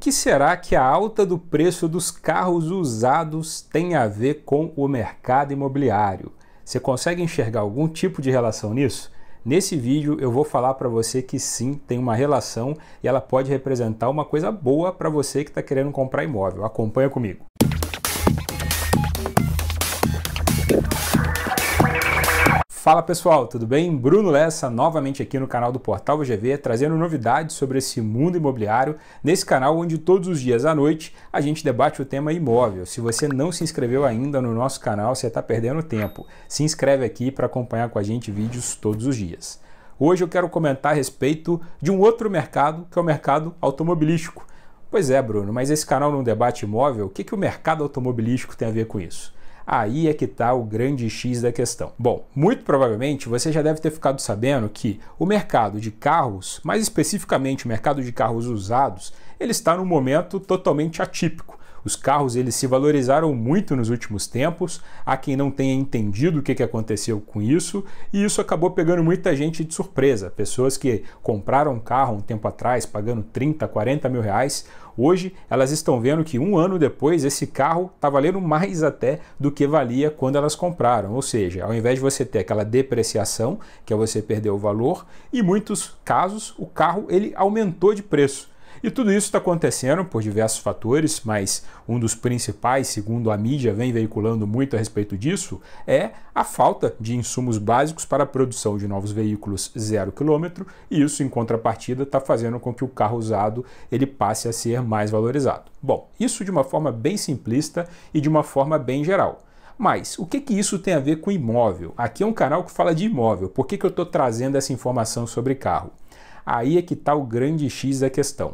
que será que a alta do preço dos carros usados tem a ver com o mercado imobiliário? Você consegue enxergar algum tipo de relação nisso? Nesse vídeo eu vou falar para você que sim, tem uma relação e ela pode representar uma coisa boa para você que está querendo comprar imóvel. Acompanha comigo. Fala pessoal, tudo bem? Bruno Lessa novamente aqui no canal do Portal VGV, trazendo novidades sobre esse mundo imobiliário, nesse canal onde todos os dias à noite a gente debate o tema imóvel. Se você não se inscreveu ainda no nosso canal, você está perdendo tempo. Se inscreve aqui para acompanhar com a gente vídeos todos os dias. Hoje eu quero comentar a respeito de um outro mercado, que é o mercado automobilístico. Pois é, Bruno, mas esse canal não debate imóvel, o que, que o mercado automobilístico tem a ver com isso? Aí é que está o grande X da questão. Bom, muito provavelmente você já deve ter ficado sabendo que o mercado de carros, mais especificamente o mercado de carros usados, ele está num momento totalmente atípico. Os carros eles se valorizaram muito nos últimos tempos. Há quem não tenha entendido o que, que aconteceu com isso, e isso acabou pegando muita gente de surpresa. Pessoas que compraram um carro um tempo atrás, pagando 30, 40 mil reais, Hoje elas estão vendo que um ano depois esse carro está valendo mais até do que valia quando elas compraram. Ou seja, ao invés de você ter aquela depreciação, que é você perder o valor, em muitos casos o carro ele aumentou de preço. E tudo isso está acontecendo por diversos fatores, mas um dos principais, segundo a mídia vem veiculando muito a respeito disso, é a falta de insumos básicos para a produção de novos veículos zero quilômetro, e isso em contrapartida está fazendo com que o carro usado ele passe a ser mais valorizado. Bom, isso de uma forma bem simplista e de uma forma bem geral. Mas o que, que isso tem a ver com imóvel? Aqui é um canal que fala de imóvel. Por que, que eu estou trazendo essa informação sobre carro? Aí é que está o grande X da questão.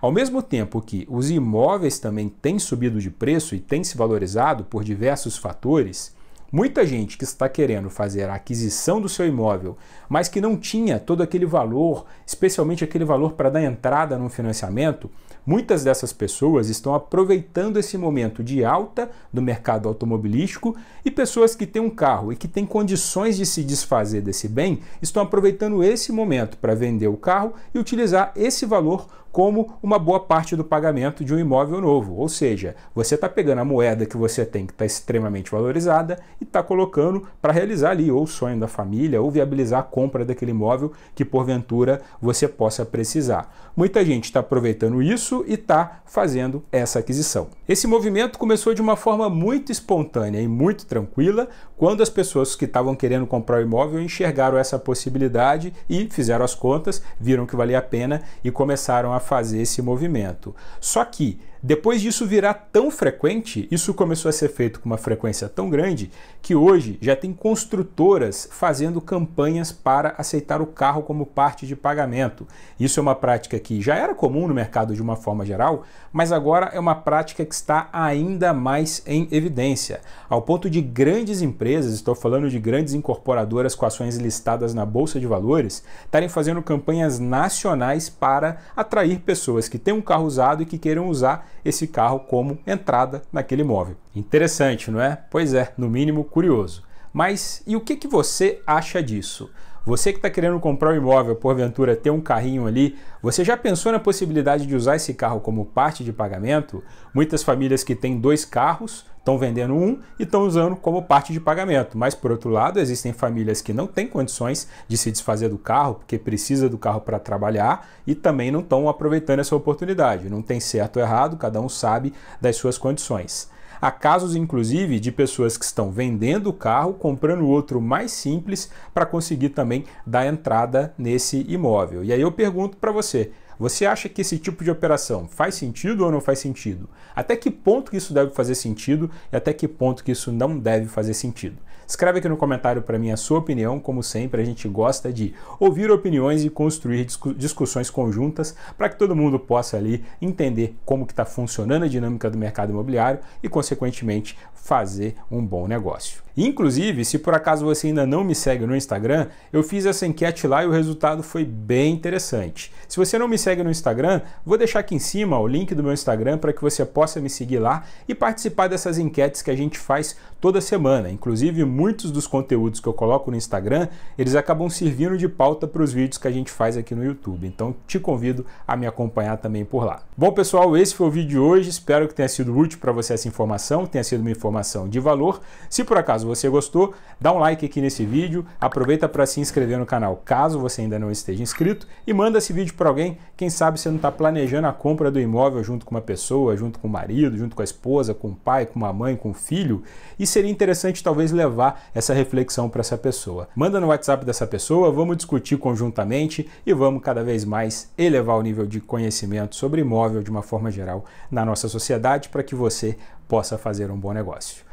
Ao mesmo tempo que os imóveis também têm subido de preço e têm se valorizado por diversos fatores, Muita gente que está querendo fazer a aquisição do seu imóvel, mas que não tinha todo aquele valor, especialmente aquele valor para dar entrada num financiamento, muitas dessas pessoas estão aproveitando esse momento de alta do mercado automobilístico e pessoas que têm um carro e que têm condições de se desfazer desse bem estão aproveitando esse momento para vender o carro e utilizar esse valor como uma boa parte do pagamento de um imóvel novo. Ou seja, você está pegando a moeda que você tem, que está extremamente valorizada, e está colocando para realizar ali ou o sonho da família, ou viabilizar a compra daquele imóvel que porventura você possa precisar. Muita gente está aproveitando isso e está fazendo essa aquisição. Esse movimento começou de uma forma muito espontânea e muito tranquila, quando as pessoas que estavam querendo comprar o imóvel enxergaram essa possibilidade e fizeram as contas, viram que valia a pena e começaram a fazer esse movimento. Só que depois disso virar tão frequente, isso começou a ser feito com uma frequência tão grande que hoje já tem construtoras fazendo campanhas para aceitar o carro como parte de pagamento. Isso é uma prática que já era comum no mercado de uma forma geral, mas agora é uma prática que está ainda mais em evidência, ao ponto de grandes empresas, estou falando de grandes incorporadoras com ações listadas na bolsa de valores, estarem fazendo campanhas nacionais para atrair pessoas que têm um carro usado e que queiram usar esse carro como entrada naquele imóvel. Interessante, não é? Pois é, no mínimo curioso. Mas e o que, que você acha disso? Você que está querendo comprar um imóvel, porventura ter um carrinho ali, você já pensou na possibilidade de usar esse carro como parte de pagamento? Muitas famílias que têm dois carros estão vendendo um e estão usando como parte de pagamento. Mas por outro lado, existem famílias que não têm condições de se desfazer do carro, porque precisa do carro para trabalhar e também não estão aproveitando essa oportunidade. Não tem certo ou errado, cada um sabe das suas condições. Há casos, inclusive, de pessoas que estão vendendo o carro, comprando outro mais simples para conseguir também dar entrada nesse imóvel. E aí eu pergunto para você: você acha que esse tipo de operação faz sentido ou não faz sentido? Até que ponto que isso deve fazer sentido e até que ponto que isso não deve fazer sentido? Escreve aqui no comentário para mim a sua opinião, como sempre a gente gosta de ouvir opiniões e construir discussões conjuntas para que todo mundo possa ali entender como que está funcionando a dinâmica do mercado imobiliário e consequentemente fazer um bom negócio. Inclusive, se por acaso você ainda não me segue no Instagram, eu fiz essa enquete lá e o resultado foi bem interessante. Se você não me segue no Instagram, vou deixar aqui em cima o link do meu Instagram para que você possa me seguir lá e participar dessas enquetes que a gente faz toda semana. Inclusive, muitos dos conteúdos que eu coloco no Instagram, eles acabam servindo de pauta para os vídeos que a gente faz aqui no YouTube. Então, te convido a me acompanhar também por lá. Bom, pessoal, esse foi o vídeo de hoje. Espero que tenha sido útil para você essa informação, tenha sido uma informação de valor. Se por acaso Caso você gostou, dá um like aqui nesse vídeo, aproveita para se inscrever no canal caso você ainda não esteja inscrito e manda esse vídeo para alguém. Quem sabe você não está planejando a compra do imóvel junto com uma pessoa, junto com o marido, junto com a esposa, com o pai, com a mãe, com o filho. E seria interessante talvez levar essa reflexão para essa pessoa. Manda no WhatsApp dessa pessoa, vamos discutir conjuntamente e vamos cada vez mais elevar o nível de conhecimento sobre imóvel de uma forma geral na nossa sociedade para que você possa fazer um bom negócio.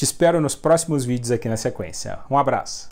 Te espero nos próximos vídeos aqui na sequência. Um abraço!